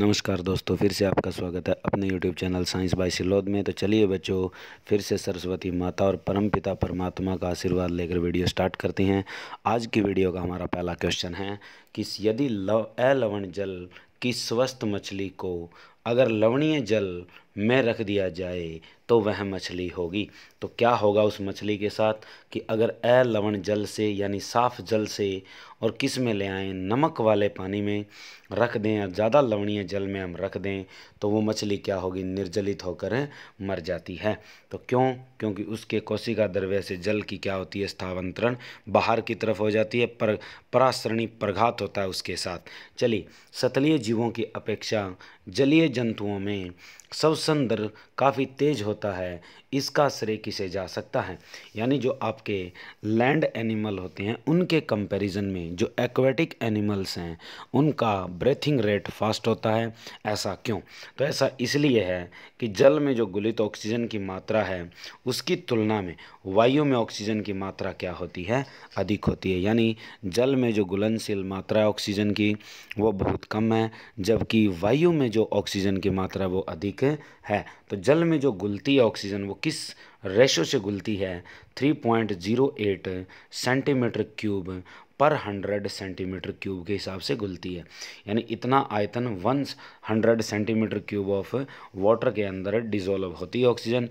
नमस्कार दोस्तों फिर से आपका स्वागत है अपने यूट्यूब चैनल साइंस बाय सिलोद में तो चलिए बच्चों फिर से सरस्वती माता और परम पिता परमात्मा का आशीर्वाद लेकर वीडियो स्टार्ट करते हैं आज की वीडियो का हमारा पहला क्वेश्चन है कि यदि लव अलवण जल की स्वस्थ मछली को अगर लवणीय जल में रख दिया जाए तो वह मछली होगी तो क्या होगा उस मछली के साथ कि अगर अलवण जल से यानी साफ जल से और किस में ले आएँ नमक वाले पानी में रख दें या ज़्यादा लवणीय जल में हम रख दें तो वो मछली क्या होगी निर्जलित होकर मर जाती है तो क्यों क्योंकि उसके कोशिका द्रव्य से जल की क्या होती है स्थावंतरण बाहर की तरफ हो जाती है पर परासरणी प्रघात होता है उसके साथ चलिए सतलीय जीवों की अपेक्षा जलीय जंतुओं में स्वसंदर काफ़ी तेज होता है इसका श्रेय किसे जा सकता है यानी जो आपके लैंड एनिमल होते हैं उनके कंपैरिजन में जो एक्वेटिक एनिमल्स हैं उनका ब्रेथिंग रेट फास्ट होता है ऐसा क्यों तो ऐसा इसलिए है कि जल में जो गुलित ऑक्सीजन की मात्रा है उसकी तुलना में वायु में ऑक्सीजन की मात्रा क्या होती है अधिक होती है यानी जल में जो गुलनशील मात्रा है ऑक्सीजन की वो बहुत कम है जबकि वायु में जो ऑक्सीजन की मात्रा वो अधिक है तो जल में जो गुलती है ऑक्सीजन वो किस रेशो से घुलती है 3.08 सेंटीमीटर क्यूब पर हंड्रेड सेंटीमीटर क्यूब के हिसाब से घुलती है यानी इतना आयतन one hundred centimetre cube of water के अंदर डिजोल्व होती है ऑक्सीजन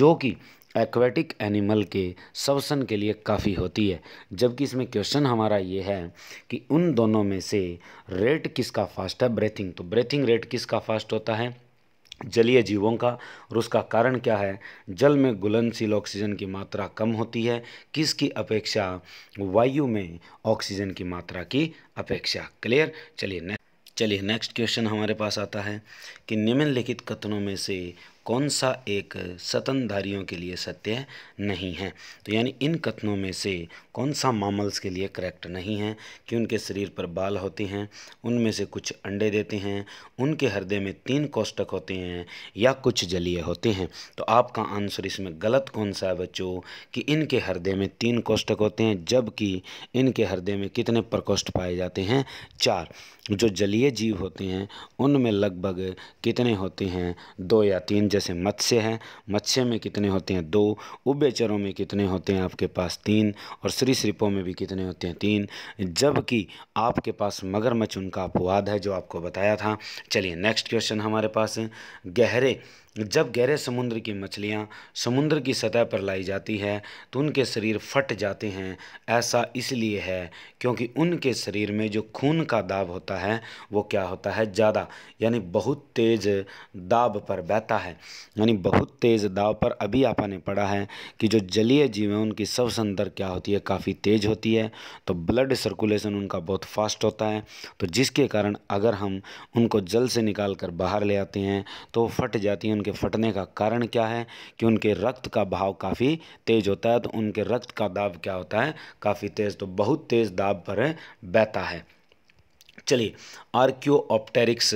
जो कि एक्वेटिक एनिमल के सवसन के लिए काफ़ी होती है जबकि इसमें क्वेश्चन हमारा ये है कि उन दोनों में से रेट किसका फास्ट है ब्रेथिंग तो ब्रेथिंग रेट किसका फास्ट होता है जलीय जीवों का और उसका कारण क्या है जल में घुलनशील ऑक्सीजन की मात्रा कम होती है किसकी अपेक्षा वायु में ऑक्सीजन की मात्रा की अपेक्षा क्लियर चलिए नेक्स्ट चलिए नेक्स्ट क्वेश्चन हमारे पास आता है कि निम्नलिखित कथनों में से कौन सा एक सतनधारियों के लिए सत्य नहीं है तो यानी इन कथनों में से कौन सा मामल्स के लिए करेक्ट नहीं है कि उनके शरीर पर बाल होते हैं उनमें से कुछ अंडे देते हैं उनके हृदय में तीन कोष्टक होते हैं या कुछ जलीय होते हैं तो आपका आंसर इसमें गलत कौन सा है बच्चों कि इनके हृदय में तीन कोष्टक होते हैं जबकि इनके हृदय में कितने प्रकोष्ठ पाए जाते हैं चार जो जलीय जीव होते हैं उनमें लगभग कितने होते हैं दो या तीन जैसे मत्स्य हैं मत्स्य में कितने होते हैं दो उभयचरों में कितने होते हैं आपके पास तीन और श्री सरीसृपों में भी कितने होते हैं तीन जबकि आपके पास मगरमच्छ उनका अपवाद है जो आपको बताया था चलिए नेक्स्ट क्वेश्चन हमारे पास गहरे मतलब जब गहरे समुद्र की मछलियाँ समुद्र की सतह पर लाई जाती है तो उनके शरीर फट जाते हैं ऐसा इसलिए है क्योंकि उनके शरीर में जो खून का दाब होता है वो क्या होता है ज़्यादा यानी बहुत तेज़ दाब पर बहता है यानी बहुत तेज़ दाब पर अभी आपा ने पढ़ा है कि जो जलीय जीव है उनकी सब संदर क्या होती है काफ़ी तेज़ होती है तो ब्लड सर्कुलेशन उनका बहुत फास्ट होता है तो जिसके कारण अगर हम उनको जल से निकाल कर बाहर ले आते हैं तो फट जाती हैं उनके फटने का कारण क्या है कि उनके रक्त का भाव काफ़ी तेज़ होता है तो उनके रक्त का दाब क्या होता है काफ़ी तेज़ तो बहुत तेज़ दाब पर बहता है चलिए आर्क्योऑप्टेरिक्स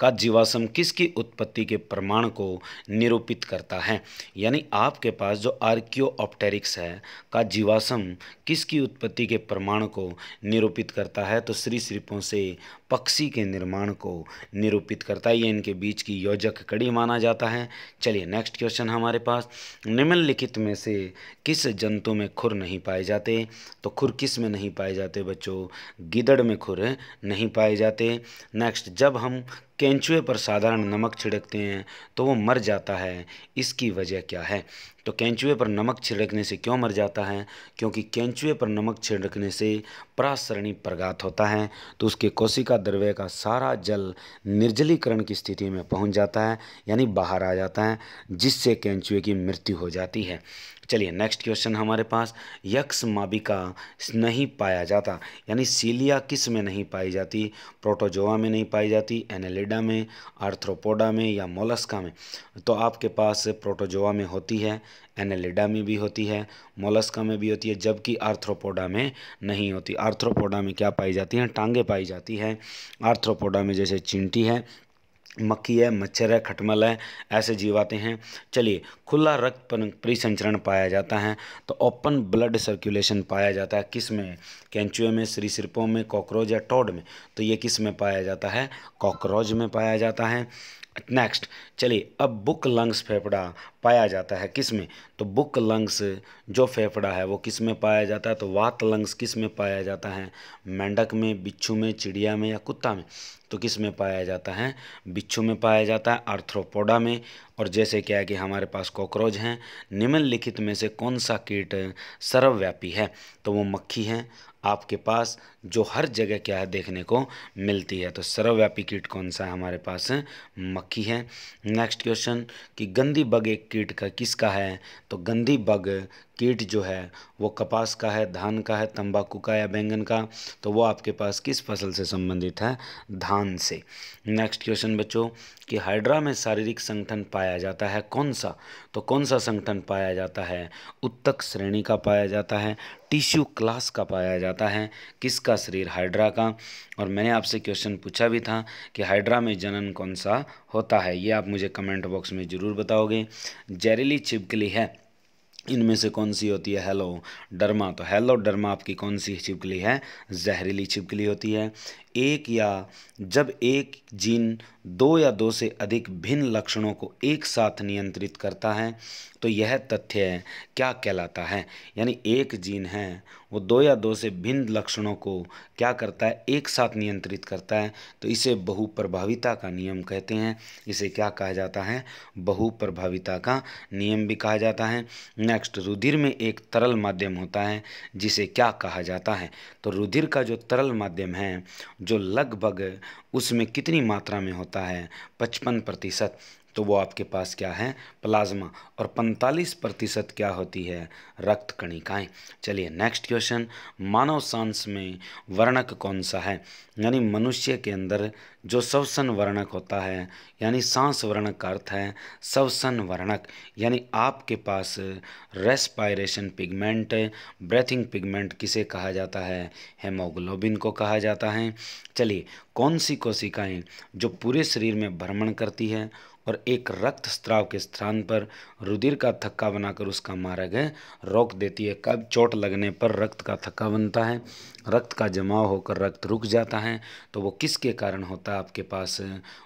का जीवाश्म किसकी उत्पत्ति के प्रमाण को निरूपित करता है यानी आपके पास जो आर्क्योऑप्टेरिक्स है का जीवाश्म किसकी उत्पत्ति के प्रमाण को निरूपित करता है तो श्री श्रीपों से पक्षी के निर्माण को निरूपित करता है ये इनके बीच की योजक कड़ी माना जाता है चलिए नेक्स्ट क्वेश्चन हमारे पास निम्नलिखित में से किस जंतु में खुर नहीं पाए जाते तो खुर किस में नहीं पाए जाते बच्चों गिदड़ में खुर नहीं पाए जाते नेक्स्ट जब हम केंचुए पर साधारण नमक छिड़कते हैं तो वो मर जाता है इसकी वजह क्या है तो केंचुए पर नमक छिड़कने से क्यों मर जाता है क्योंकि केंचुए पर नमक छिड़कने से परासरणी प्रगात होता है तो उसके कोशिका द्रव्य का सारा जल निर्जलीकरण की स्थिति में पहुंच जाता है यानी बाहर आ जाता है जिससे केंचुए की मृत्यु हो जाती है चलिए नेक्स्ट क्वेश्चन हमारे पास यक्ष माबिका नहीं पाया जाता यानी सीलिया किस में नहीं पाई जाती प्रोटोजोआ में नहीं पाई जाती एनेलिडा में आर्थ्रोपोडा में या मोलस्का में तो आपके पास प्रोटोजोआ में होती है एनेलिडा में भी होती है मोलस्का में भी होती है जबकि आर्थ्रोपोडा में नहीं होती आर्थ्रोपोडा में क्या पाई जाती हैं टांगे पाई जाती हैं आर्थ्रोपोडा में जैसे चिंटी है मक्खी है मच्छर है खटमल है ऐसे जीव आते हैं चलिए खुला रक्त परिसंचरण पाया जाता है तो ओपन ब्लड सर्कुलेशन पाया जाता है किस में कैंचुए में श्री सिरपों में कॉकरोच या टोड में तो ये किस में पाया जाता है कॉकरोच में पाया जाता है नेक्स्ट चलिए अब बुक लंग्स फेफड़ा पाया जाता है किस में तो बुक लंग्स जो फेफड़ा है वो किस में पाया जाता है तो वात लंग्स किस में पाया जाता है मेंढक में बिच्छू में चिड़िया में या कुत्ता में तो किस में पाया जाता है बिच्छू में पाया जाता है आर्थ्रोपोडा में और जैसे क्या है कि हमारे पास कॉकरोच हैं निम्नलिखित में से कौन सा कीट सर्वव्यापी है तो वो मक्खी है आपके पास जो हर जगह क्या है देखने को मिलती है तो सर्वव्यापी कीट कौन सा है हमारे पास मक्खी है नेक्स्ट क्वेश्चन कि गंदी बग एक कीट का किसका है तो गंदी बग कीट जो है वो कपास का है धान का है तंबाकू का या बैंगन का तो वो आपके पास किस फसल से संबंधित है धान से नेक्स्ट क्वेश्चन बच्चों कि हाइड्रा में शारीरिक संगठन पाया जाता है कौन सा तो कौन सा संगठन पाया जाता है उत्तक श्रेणी का पाया जाता है टिश्यू क्लास का पाया जाता है किसका शरीर हाइड्रा का और मैंने आपसे क्वेश्चन पूछा भी था कि हाइड्रा में जनन कौन सा होता है ये आप मुझे कमेंट बॉक्स में ज़रूर बताओगे जहरीली छिपकली है इनमें से कौन सी होती है हेलो डरमा तो हेलो डर्मा आपकी कौन सी छिपकली है जहरीली छिपकली होती है एक या जब एक जीन दो या दो से अधिक भिन्न लक्षणों को एक साथ नियंत्रित करता है तो यह तथ्य क्या कहलाता है यानी एक जीन है वो दो या दो से भिन्न लक्षणों को क्या करता है एक साथ नियंत्रित करता है तो इसे बहुप्रभाविता का नियम कहते हैं इसे क्या कहा जाता है बहुप्रभाविता का नियम भी कहा जाता है नेक्स्ट रुधिर में एक तरल माध्यम होता है जिसे क्या कहा जाता है तो रुधिर का जो तरल माध्यम है जो लगभग उसमें कितनी मात्रा में होता है पचपन प्रतिशत तो वो आपके पास क्या है प्लाज्मा और 45 प्रतिशत क्या होती है रक्त कणिकाएँ चलिए नेक्स्ट क्वेश्चन मानव सांस में वर्णक कौन सा है यानी मनुष्य के अंदर जो सवसन वर्णक होता है यानी सांस वर्णक का अर्थ है सवसन वर्णक यानी आपके पास रेस्पायरेशन पिगमेंट ब्रेथिंग पिगमेंट किसे कहा जाता है हेमोग्लोबिन को कहा जाता है चलिए कौन सी कोशिकाएं जो पूरे शरीर में भ्रमण करती है और एक रक्त स्त्राव के स्थान पर रुधिर का थक्का बनाकर उसका मार्ग है रोक देती है कब चोट लगने पर रक्त का थक्का बनता है रक्त का जमाव होकर रक्त रुक जाता है तो वो किसके कारण होता है आपके पास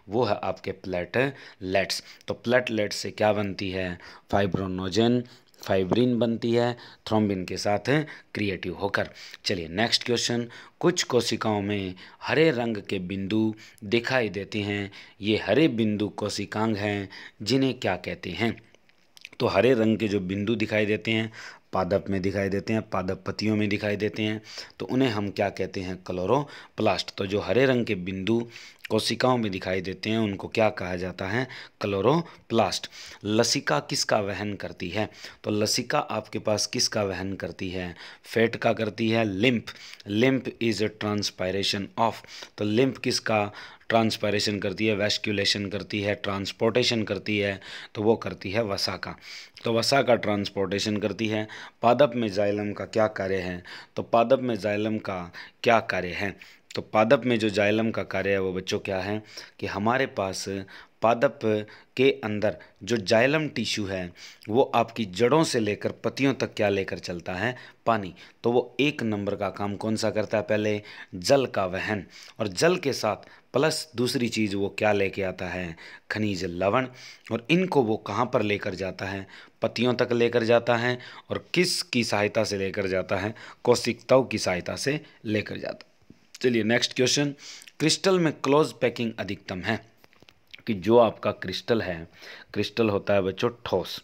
वो है आपके प्लेटलेट्स तो प्लेटलेट्स से क्या बनती है फाइब्रोनोजन फाइब्रिन बनती है थ्रोम्बिन के साथ क्रिएटिव होकर चलिए नेक्स्ट क्वेश्चन कुछ कोशिकाओं में हरे रंग के बिंदु दिखाई देते हैं ये हरे बिंदु कोशिकांग हैं जिन्हें क्या कहते हैं तो हरे रंग के जो बिंदु दिखाई देते हैं पादप में दिखाई देते हैं पादप पतियों में दिखाई देते हैं तो उन्हें हम क्या कहते हैं क्लोरोप्लास्ट तो जो हरे रंग के बिंदु कोशिकाओं में दिखाई देते हैं उनको क्या कहा जाता है क्लोरोप्लास्ट लसिका किसका वहन करती है तो लसिका आपके पास किसका वहन करती है फैट का करती है lymph lymph is a transpiration of तो लिम्प किसका ट्रांसपायरेशन करती है वेस्क्यूलेशन करती है ट्रांसपोर्टेशन करती है तो वो करती है वसा का तो वसा का ट्रांसपोर्टेशन करती है पादप में जाइलम का क्या कार्य है तो पादप में जाइलम का क्या कार्य है तो पादप में जो जाइलम का कार्य है वो बच्चों क्या है कि हमारे पास पादप के अंदर जो जाइलम टिश्यू है वो आपकी जड़ों से लेकर पतियों तक क्या लेकर चलता है पानी तो वो एक नंबर का काम कौन सा करता है पहले जल का वहन और जल के साथ प्लस दूसरी चीज़ वो क्या लेके आता है खनिज लवण और इनको वो कहाँ पर लेकर जाता है पतियों तक लेकर जाता है और किस की सहायता से लेकर जाता है कौशिकताओं की सहायता से लेकर जाता है चलिए नेक्स्ट क्वेश्चन क्रिस्टल में क्लोज पैकिंग अधिकतम है कि जो आपका क्रिस्टल है क्रिस्टल होता है बच्चों ठोस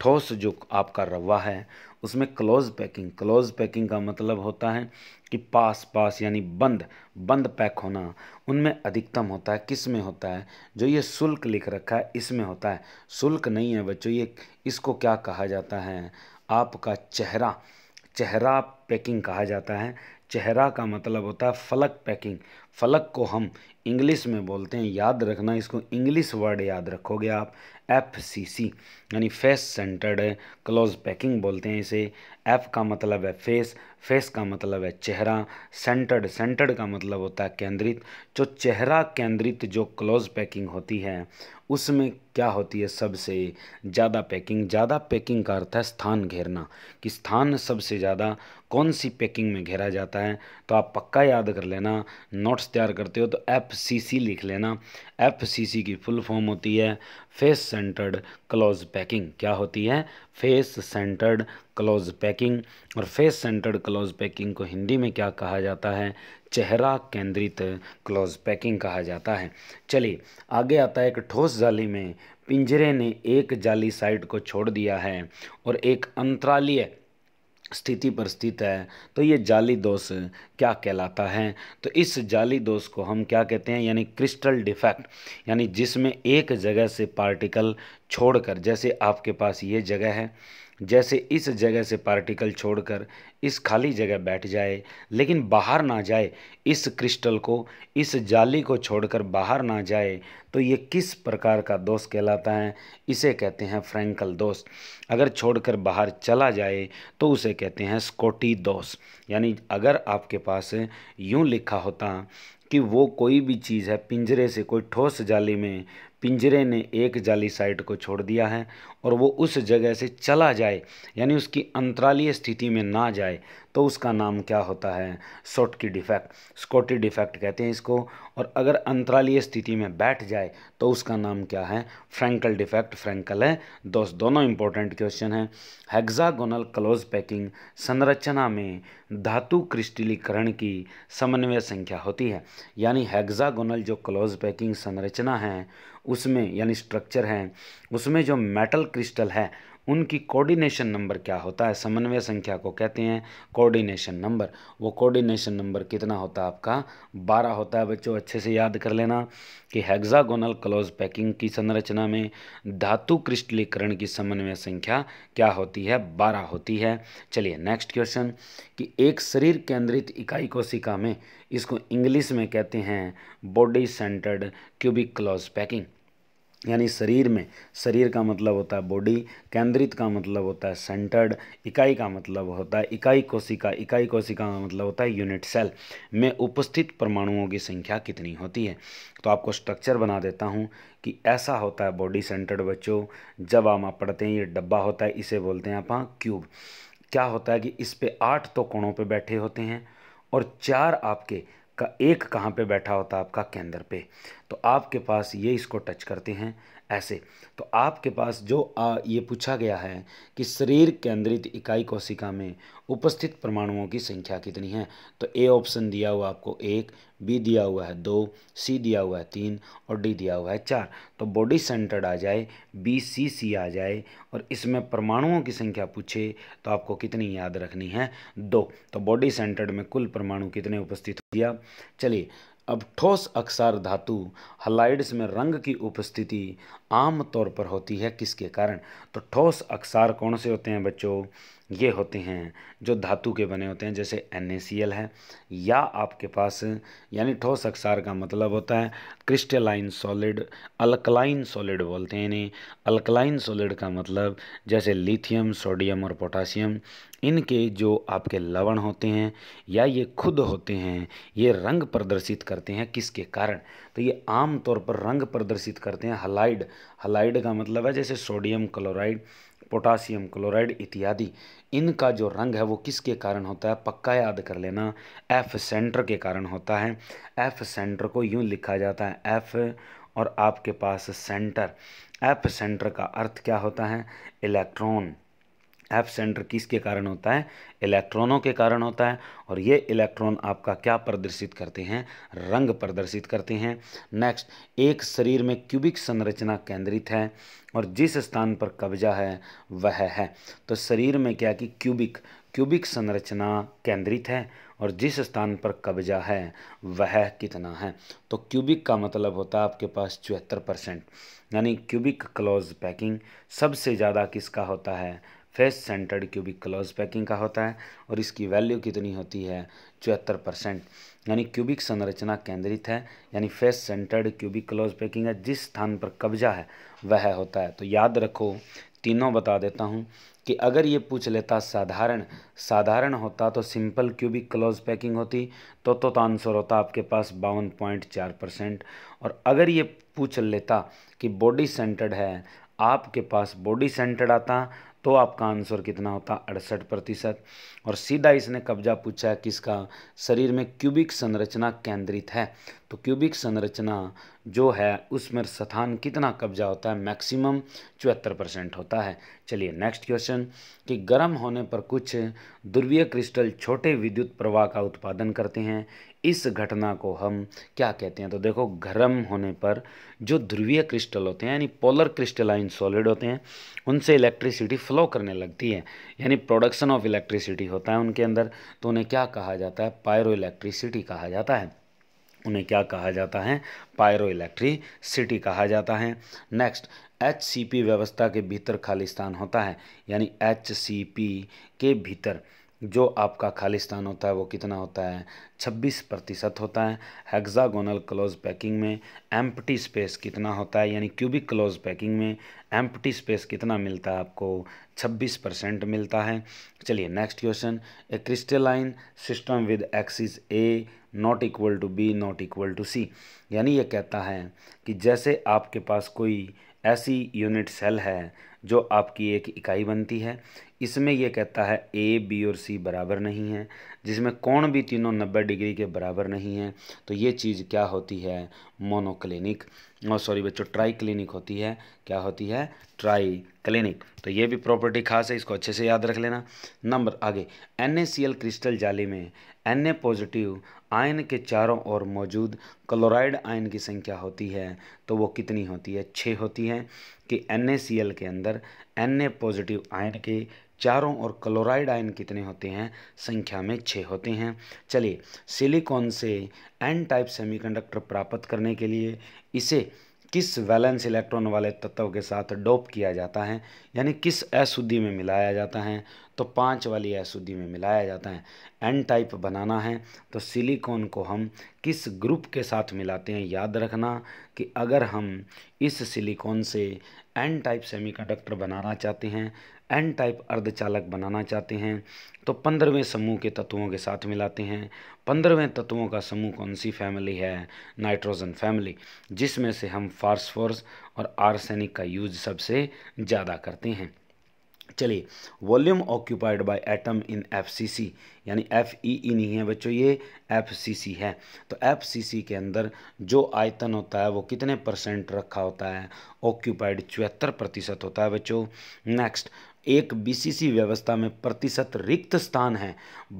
ठोस जो आपका रवा है उसमें क्लोज पैकिंग क्लोज पैकिंग का मतलब होता है कि पास पास यानी बंद बंद पैक होना उनमें अधिकतम होता है किस में होता है जो ये शुल्क लिख रखा है इसमें होता है शुल्क नहीं है बच्चों ये इसको क्या कहा जाता है आपका चेहरा चेहरा पैकिंग कहा जाता है चेहरा का मतलब होता है फलक पैकिंग फलक को हम इंग्लिश में बोलते हैं याद रखना इसको इंग्लिश वर्ड याद रखोगे आप एफ सी सी यानी फेस सेंटर्ड क्लोज पैकिंग बोलते हैं इसे एफ का मतलब है फेस फेस का मतलब है चेहरा सेंटर्ड सेंटर्ड का मतलब होता है केंद्रित जो चेहरा केंद्रित जो क्लोज पैकिंग होती है उसमें क्या होती है सबसे ज़्यादा पैकिंग ज़्यादा पैकिंग का अर्थ है स्थान घेरना कि स्थान सबसे ज़्यादा कौन सी पैकिंग में घेरा जाता है तो आप पक्का याद कर लेना नोट्स तैयार करते हो तो एफ सी सी लिख लेना एफ सी सी की फुल फॉर्म होती है face centred close packing packing क्या होती है फेस सेंटर्ड क्लोज पैकिंग और फेस सेंटर्ड क्लोज पैकिंग को हिंदी में क्या कहा जाता है चेहरा केंद्रित क्लोज पैकिंग कहा जाता है चलिए आगे आता है एक ठोस जाली में पिंजरे ने एक जाली साइड को छोड़ दिया है और एक अंतरालीय स्थिति पर स्थित है तो ये जाली दोष क्या कहलाता है तो इस जाली दोष को हम क्या कहते हैं यानी क्रिस्टल डिफेक्ट यानी जिसमें एक जगह से पार्टिकल छोड़कर जैसे आपके पास ये जगह है जैसे इस जगह से पार्टिकल छोड़कर इस खाली जगह बैठ जाए लेकिन बाहर ना जाए इस क्रिस्टल को इस जाली को छोड़कर बाहर ना जाए तो ये किस प्रकार का दोष कहलाता है इसे कहते हैं फ्रैंकल दोष अगर छोड़कर बाहर चला जाए तो उसे कहते हैं स्कोटी दोष यानी अगर आपके पास यूँ लिखा होता कि वो कोई भी चीज़ है पिंजरे से कोई ठोस जाली में पिंजरे ने एक जाली साइट को छोड़ दिया है और वो उस जगह से चला जाए यानी उसकी अंतरालीय स्थिति में ना जाए तो उसका नाम क्या होता है सोटकी डिफेक्ट स्कोटी डिफेक्ट कहते हैं इसको और अगर अंतरालीय स्थिति में बैठ जाए तो उसका नाम क्या है फ्रैंकल डिफेक्ट फ्रैंकल है दोस्त दोनों इंपॉर्टेंट क्वेश्चन हैं हेक्सागोनल क्लोज पैकिंग संरचना में धातु क्रिस्टिलीकरण की समन्वय संख्या होती है यानी हेक्सागोनल जो क्लोज पैकिंग संरचना है उसमें यानी स्ट्रक्चर है उसमें जो मेटल क्रिस्टल है उनकी कोऑर्डिनेशन नंबर क्या होता है समन्वय संख्या को कहते हैं कोऑर्डिनेशन नंबर वो कोऑर्डिनेशन नंबर कितना होता है आपका बारह होता है बच्चों अच्छे से याद कर लेना कि हेक्सागोनल क्लोज पैकिंग की संरचना में धातु क्रिस्टलीकरण की समन्वय संख्या क्या होती है बारह होती है चलिए नेक्स्ट क्वेश्चन कि एक शरीर केंद्रित इकाई कोशिका में इसको इंग्लिश में कहते हैं body centred cubic close packing यानी शरीर में शरीर का मतलब होता है बॉडी केंद्रित का मतलब होता है सेंटर्ड इकाई का मतलब होता है इकाई कोशिका इकाई कोशिका का मतलब होता है यूनिट सेल में उपस्थित परमाणुओं की संख्या कितनी होती है तो आपको स्ट्रक्चर बना देता हूँ कि ऐसा होता है बॉडी सेंटर्ड बच्चों जब हम आप पढ़ते हैं ये डब्बा होता है इसे बोलते हैं आप क्यूब हाँ, क्या होता है कि इस पर आठ तो कोणों पर बैठे होते हैं और चार आपके का एक कहाँ पे बैठा होता है आपका केंद्र पे तो आपके पास ये इसको टच करते हैं ऐसे तो आपके पास जो आ, ये पूछा गया है कि शरीर केंद्रित इकाई कोशिका में उपस्थित परमाणुओं की संख्या कितनी है तो ए ऑप्शन दिया हुआ आपको एक बी दिया हुआ है दो सी दिया हुआ है तीन और डी दिया हुआ है चार तो बॉडी सेंटर्ड आ जाए बी सी सी आ जाए और इसमें परमाणुओं की संख्या पूछे तो आपको कितनी याद रखनी है दो तो बॉडी सेंटर्ड में कुल परमाणु कितने उपस्थित दिया चलिए अब ठोस अक्सार धातु हलाइड्स में रंग की उपस्थिति आम तौर पर होती है किसके कारण तो ठोस अक्सार कौन से होते हैं बच्चों ये होते हैं जो धातु के बने होते हैं जैसे एन है या आपके पास यानी ठोस अक्सार का मतलब होता है क्रिस्टलाइन सॉलिड अल्कलाइन सॉलिड बोलते हैं इन्हें अल्कलाइन सॉलिड का मतलब जैसे लिथियम सोडियम और पोटासियम इनके जो आपके लवण होते हैं या ये खुद होते हैं ये रंग प्रदर्शित करते हैं किसके कारण तो ये आम तौर पर रंग प्रदर्शित करते हैं हलाइड हलाइड का मतलब है जैसे सोडियम क्लोराइड पोटासियम क्लोराइड इत्यादि इनका जो रंग है वो किसके कारण होता है पक्का याद कर लेना एफ सेंटर के कारण होता है एफ सेंटर को यूँ लिखा जाता है एफ और आपके पास सेंटर एफ सेंटर का अर्थ क्या होता है इलेक्ट्रॉन एफ सेंटर किसके कारण होता है इलेक्ट्रॉनों के कारण होता है और ये इलेक्ट्रॉन आपका क्या प्रदर्शित करते हैं रंग प्रदर्शित करते हैं नेक्स्ट एक शरीर में क्यूबिक संरचना केंद्रित है और जिस स्थान पर कब्जा है वह है तो शरीर में क्या कि क्यूबिक क्यूबिक संरचना केंद्रित है और जिस स्थान पर कब्जा है वह कितना है तो क्यूबिक का मतलब होता है आपके पास चौहत्तर परसेंट यानी क्यूबिक क्लोज पैकिंग सबसे ज़्यादा किसका होता है face centred cubic close packing का होता है और इसकी वैल्यू कितनी होती है चौहत्तर परसेंट यानी क्यूबिक संरचना केंद्रित है यानी face centred cubic close packing है जिस स्थान पर कब्जा है वह होता है तो याद रखो तीनों बता देता हूँ कि अगर ये पूछ लेता साधारण साधारण होता तो सिंपल क्यूबिक क्लोज पैकिंग होती तो, तो तो, आंसर होता आपके पास बावन पॉइंट चार परसेंट और अगर ये पूछ लेता कि बॉडी सेंटर्ड है आपके पास बॉडी सेंटर्ड आता तो आपका आंसर कितना होता अड़सठ प्रतिशत और सीधा इसने कब्जा पूछा है किसका शरीर में क्यूबिक संरचना केंद्रित है तो क्यूबिक संरचना जो है उसमें स्थान कितना कब्जा होता है मैक्सिमम चौहत्तर परसेंट होता है चलिए नेक्स्ट क्वेश्चन कि गर्म होने पर कुछ ध्रुवीय क्रिस्टल छोटे विद्युत प्रवाह का उत्पादन करते हैं इस घटना को हम क्या कहते हैं तो देखो गर्म होने पर जो ध्रुवीय क्रिस्टल होते हैं यानी पोलर क्रिस्टलाइन सॉलिड होते हैं उनसे इलेक्ट्रिसिटी फ्लो करने लगती है यानी प्रोडक्शन ऑफ इलेक्ट्रिसिटी होता है उनके अंदर तो उन्हें क्या कहा जाता है पायरो इलेक्ट्रिसिटी कहा जाता है उन्हें क्या कहा जाता है पायरो इलेक्ट्रिसिटी कहा जाता है नेक्स्ट एच व्यवस्था के भीतर खाली स्थान होता है यानी एच के भीतर जो आपका खाली स्थान होता है वो कितना होता है 26 प्रतिशत होता है हेक्सागोनल क्लोज पैकिंग में एम्प्टी स्पेस कितना होता है यानी क्यूबिक क्लोज पैकिंग में एम्प्टी स्पेस कितना मिलता है आपको 26 परसेंट मिलता है चलिए next question a crystalline system with axis A not equal to B not equal to C यानी ये कहता है कि जैसे आपके पास कोई ऐसी यूनिट सेल है जो आपकी एक इकाई बनती है इसमें यह कहता है ए बी और सी बराबर नहीं है जिसमें कौन भी तीनों नब्बे डिग्री के बराबर नहीं है तो ये चीज़ क्या होती है मोनोक्लिनिक और सॉरी बच्चों ट्राई क्लिनिक होती है क्या होती है ट्राई क्लिनिक तो ये भी प्रॉपर्टी खास है इसको अच्छे से याद रख लेना नंबर आगे एन क्रिस्टल जाली में एन पॉजिटिव आयन के चारों ओर मौजूद क्लोराइड आयन की संख्या होती है तो वो कितनी होती है छः होती है कि एन के अंदर एन पॉजिटिव आयन के चारों और क्लोराइड आयन कितने होते हैं संख्या में छः होते हैं चलिए सिलिकॉन से एन टाइप सेमीकंडक्टर प्राप्त करने के लिए इसे किस वैलेंस इलेक्ट्रॉन वाले तत्व के साथ डोप किया जाता है यानी किस अशुद्धि में मिलाया जाता है तो पाँच वाली अशुद्धि में मिलाया जाता है एन टाइप बनाना है तो सिलिकॉन को हम किस ग्रुप के साथ मिलाते हैं याद रखना कि अगर हम इस सिलिकॉन से एन टाइप सेमीकंडक्टर बनाना चाहते हैं एन टाइप अर्धचालक बनाना चाहते हैं तो पंद्रहवें समूह के तत्वों के साथ मिलाते हैं पंद्रहवें तत्वों का समूह कौन सी फैमिली है नाइट्रोजन फैमिली जिसमें से हम फार्सफोर्स और आर्सेनिक का यूज सबसे ज़्यादा करते हैं चलिए volume occupied by atom in FCC यानी एफ ई ई नहीं है बच्चों ये एफसीसी है तो एफसीसी के अंदर जो आयतन होता है वो कितने परसेंट रखा होता है ऑक्यूपाइड चौहत्तर प्रतिशत होता है बच्चों नेक्स्ट एक बीसीसी व्यवस्था में प्रतिशत रिक्त स्थान है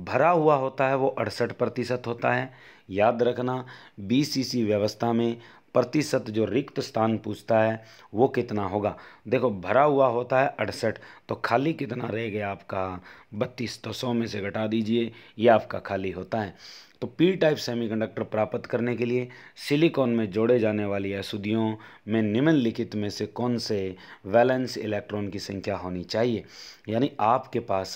भरा हुआ होता है वो अड़सठ प्रतिशत होता है याद रखना बीसीसी व्यवस्था में प्रतिशत जो रिक्त स्थान पूछता है वो कितना होगा देखो भरा हुआ होता है अड़सठ तो खाली कितना रह गया आपका बत्तीस तो सौ में से घटा दीजिए ये आपका खाली होता है तो पी टाइप सेमीकंडक्टर प्राप्त करने के लिए सिलिकॉन में जोड़े जाने वाली अशुद्धियों में निम्नलिखित में से कौन से वैलेंस इलेक्ट्रॉन की संख्या होनी चाहिए यानी आपके पास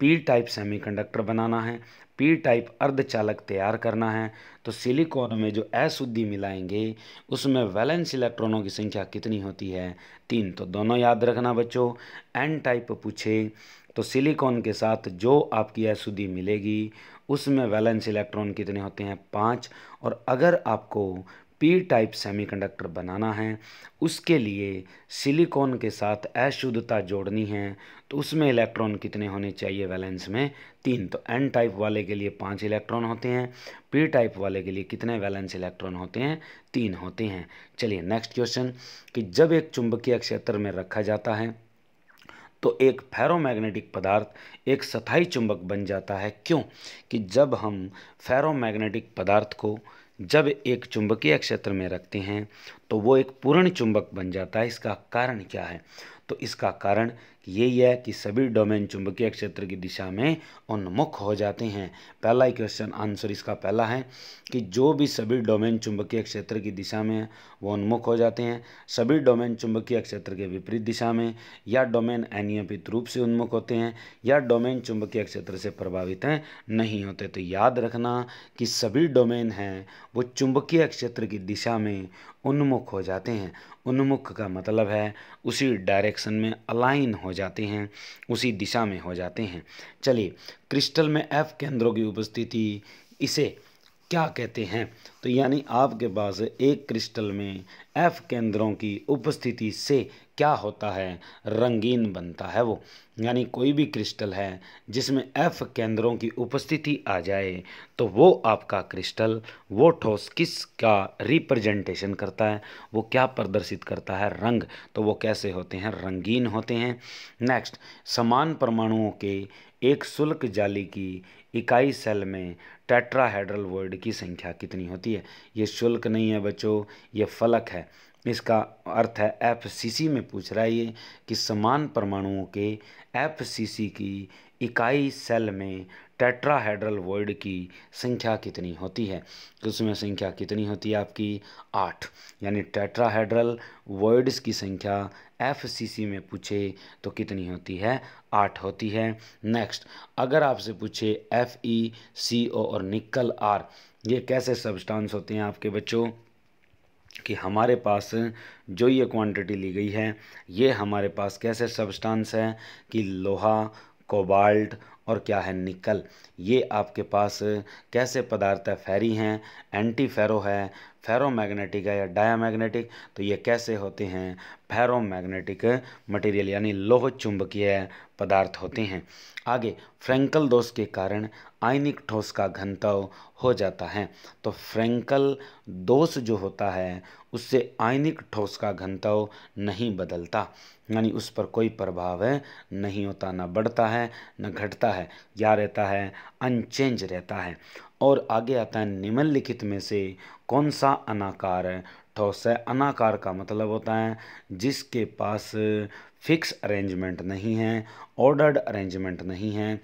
पी टाइप सेमीकंडक्टर बनाना है पी टाइप अर्धचालक तैयार करना है तो सिलिकॉन में जो अशुद्धि मिलाएंगे उसमें वैलेंस इलेक्ट्रॉनों की संख्या कितनी होती है तीन तो दोनों याद रखना बच्चों एन टाइप पूछे तो सिलिकॉन के साथ जो आपकी अशुद्धि मिलेगी उसमें वैलेंस इलेक्ट्रॉन कितने होते हैं पाँच और अगर आपको पी टाइप सेमीकंडक्टर बनाना है उसके लिए सिलिकॉन के साथ अशुद्धता जोड़नी है तो उसमें इलेक्ट्रॉन कितने होने चाहिए वैलेंस में तीन तो एन टाइप वाले के लिए पाँच इलेक्ट्रॉन होते हैं पी टाइप वाले के लिए कितने वैलेंस इलेक्ट्रॉन होते हैं तीन होते हैं चलिए नेक्स्ट क्वेश्चन कि जब एक चुंबकीय क्षेत्र में रखा जाता है तो एक फेरोमैग्नेटिक पदार्थ एक सथाई चुंबक बन जाता है क्यों कि जब हम फेरोमैग्नेटिक पदार्थ को जब एक चुंबकीय क्षेत्र में रखते हैं तो वो एक पूर्ण चुंबक बन जाता है इसका कारण क्या है तो इसका कारण यही है कि सभी डोमेन चुंबकीय क्षेत्र की दिशा में उन्मुख हो जाते हैं पहला क्वेश्चन आंसर इसका पहला है कि जो भी सभी डोमेन चुंबकीय क्षेत्र की दिशा में वो उन्मुख हो जाते हैं सभी डोमेन चुंबकीय क्षेत्र के विपरीत दिशा में या डोमेन अनियमित रूप से उन्मुख होते हैं या डोमेन चुंबकीय क्षेत्र से प्रभावित हैं नहीं होते तो याद रखना कि सभी डोमेन हैं वो चुंबकीय क्षेत्र की दिशा में उन्मुख हो जाते हैं उन्मुख का मतलब है उसी डायरेक्शन में अलाइन हो जाते हैं उसी दिशा में हो जाते हैं चलिए क्रिस्टल में एफ केंद्रों की उपस्थिति इसे क्या कहते हैं तो यानी आपके पास एक क्रिस्टल में एफ केंद्रों की उपस्थिति से क्या होता है रंगीन बनता है वो यानी कोई भी क्रिस्टल है जिसमें एफ केंद्रों की उपस्थिति आ जाए तो वो आपका क्रिस्टल वो ठोस किस का रिप्रेजेंटेशन करता है वो क्या प्रदर्शित करता है रंग तो वो कैसे होते हैं रंगीन होते हैं नेक्स्ट समान परमाणुओं के एक शुल्क जाली की इकाई सेल में टेट्राहेड्रल वर्ड की संख्या कितनी होती है ये शुल्क नहीं है बच्चों ये फलक है इसका अर्थ है एफसीसी में पूछ रहा है ये कि समान परमाणुओं के एफसीसी की इकाई सेल में टेट्राहेड्रल वर्ड की संख्या कितनी होती है तो उसमें संख्या कितनी होती है आपकी आठ यानी टेट्राहेड्रल वर्ड्स की संख्या एफसीसी में पूछे तो कितनी होती है आठ होती है नेक्स्ट अगर आपसे पूछे एफ ई सी ओ और निकल आर ये कैसे सब्सटेंस होते हैं आपके बच्चों कि हमारे पास जो ये क्वांटिटी ली गई है ये हमारे पास कैसे सब्सटेंस है कि लोहा कोबाल्ट और क्या है निकल ये आपके पास कैसे पदार्थ है फेरी हैं एंटी फेरो है फेरोमैग्नेटिक है या मैग्नेटिक तो ये कैसे होते हैं फेरोमैग्नेटिक मटेरियल यानी लोह चुंबकीय पदार्थ होते हैं आगे फ्रेंकल दोष के कारण आयनिक ठोस का घनत्व हो जाता है तो फ्रेंकल दोष जो होता है उससे आयनिक ठोस का घनत्व नहीं बदलता यानी उस पर कोई प्रभाव नहीं होता ना बढ़ता है ना घटता है क्या रहता है अनचेंज रहता है और आगे आता है निम्नलिखित में से कौन सा अनाकार है ठोस है अनाकार का मतलब होता है जिसके पास फिक्स अरेंजमेंट नहीं है ऑर्डर्ड अरेंजमेंट नहीं है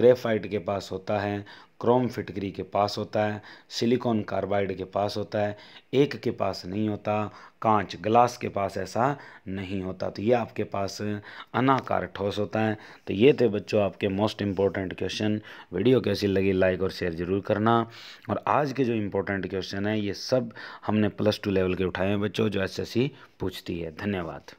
ग्रेफाइट के पास होता है क्रोम फिटकरी के पास होता है सिलिकॉन कार्बाइड के पास होता है एक के पास नहीं होता कांच ग्लास के पास ऐसा नहीं होता तो ये आपके पास अनाकार ठोस होता है तो ये थे बच्चों आपके मोस्ट इम्पोर्टेंट क्वेश्चन वीडियो कैसी लगी लाइक और शेयर ज़रूर करना और आज के जो इम्पोर्टेंट क्वेश्चन है ये सब हमने प्लस टू लेवल के उठाए हैं बच्चों जो एस पूछती है धन्यवाद